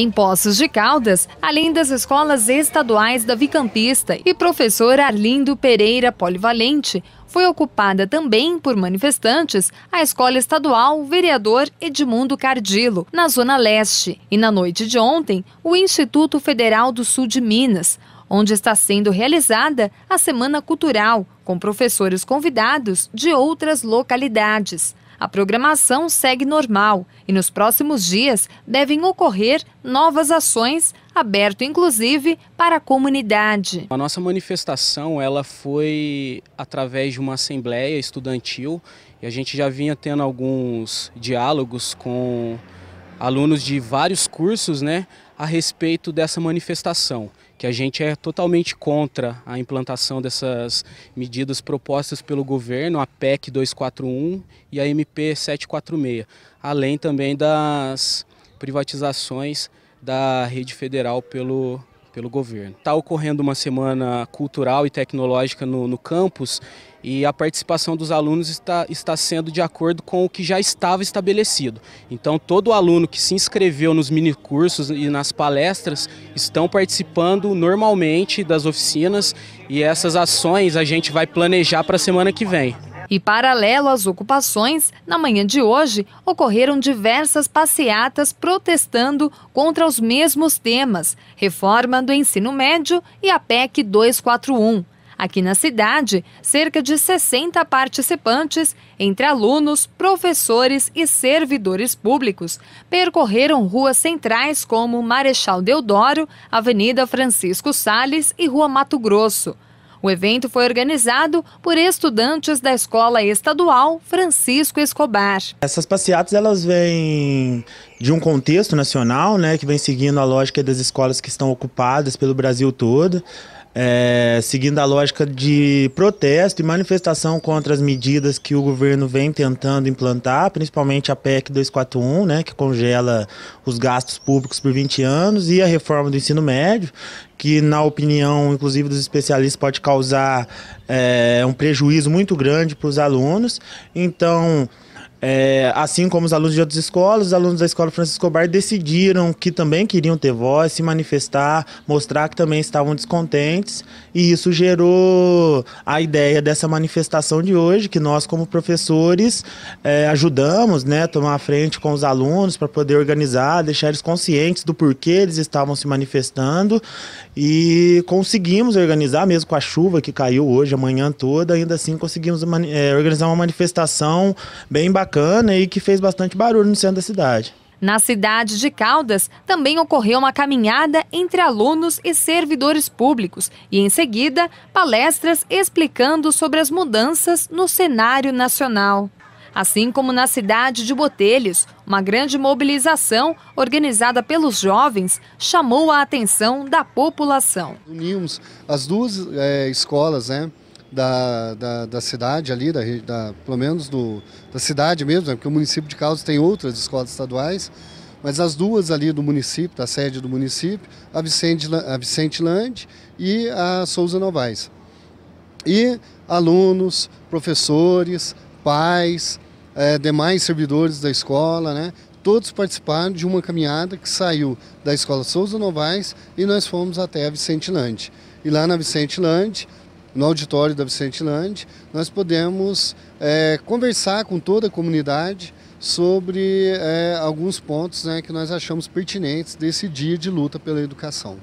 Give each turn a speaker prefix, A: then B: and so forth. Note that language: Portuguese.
A: Em Poços de Caldas, além das escolas estaduais da Vicampista e professor Arlindo Pereira Polivalente, foi ocupada também por manifestantes a escola estadual Vereador Edmundo Cardilo, na Zona Leste, e na noite de ontem, o Instituto Federal do Sul de Minas, onde está sendo realizada a Semana Cultural, com professores convidados de outras localidades. A programação segue normal e nos próximos dias devem ocorrer novas ações, aberto inclusive para a comunidade.
B: A nossa manifestação ela foi através de uma assembleia estudantil e a gente já vinha tendo alguns diálogos com alunos de vários cursos né, a respeito dessa manifestação, que a gente é totalmente contra a implantação dessas medidas propostas pelo governo, a PEC 241 e a MP 746, além também das privatizações da rede federal pelo pelo governo. Está ocorrendo uma semana cultural e tecnológica no, no campus e a participação dos alunos está, está sendo de acordo com o que já estava estabelecido. Então, todo aluno que se inscreveu nos minicursos e nas palestras estão participando normalmente das oficinas e essas ações a gente vai planejar para a semana que vem.
A: E paralelo às ocupações, na manhã de hoje ocorreram diversas passeatas protestando contra os mesmos temas: reforma do ensino médio e a PEC 241. Aqui na cidade, cerca de 60 participantes, entre alunos, professores e servidores públicos, percorreram ruas centrais como Marechal Deodoro, Avenida Francisco Sales e Rua Mato Grosso. O evento foi organizado por estudantes da Escola Estadual Francisco Escobar.
C: Essas passeatas elas vêm de um contexto nacional, né, que vem seguindo a lógica das escolas que estão ocupadas pelo Brasil todo. É, seguindo a lógica de protesto e manifestação contra as medidas que o governo vem tentando implantar, principalmente a PEC 241, né, que congela os gastos públicos por 20 anos, e a reforma do ensino médio que, na opinião, inclusive dos especialistas, pode causar é, um prejuízo muito grande para os alunos. Então, é, assim como os alunos de outras escolas, os alunos da escola Francisco Escobar decidiram que também queriam ter voz, se manifestar, mostrar que também estavam descontentes, e isso gerou a ideia dessa manifestação de hoje, que nós, como professores, é, ajudamos né, a tomar a frente com os alunos para poder organizar, deixar eles conscientes do porquê eles estavam se manifestando e conseguimos organizar, mesmo com a chuva que caiu hoje, amanhã toda, ainda assim conseguimos é, organizar uma manifestação bem bacana e que fez bastante barulho no centro da cidade.
A: Na cidade de Caldas, também ocorreu uma caminhada entre alunos e servidores públicos e, em seguida, palestras explicando sobre as mudanças no cenário nacional assim como na cidade de Botelhos, uma grande mobilização organizada pelos jovens chamou a atenção da população.
D: Unimos as duas é, escolas, né? Da, da, da, cidade ali, da, da, pelo menos do, da cidade mesmo, né, porque o município de Caldas tem outras escolas estaduais, mas as duas ali do município, da sede do município, a Vicente, a Vicente Land e a Souza Novaes. E alunos, professores, pais, é, demais servidores da escola, né? Todos participaram de uma caminhada que saiu da Escola Souza Novaes e nós fomos até a Vicentilândia. E lá na Vicentilândia, no auditório da Vicentilândia, nós podemos é, conversar com toda a comunidade sobre é, alguns pontos né, que nós achamos pertinentes desse dia de luta pela educação.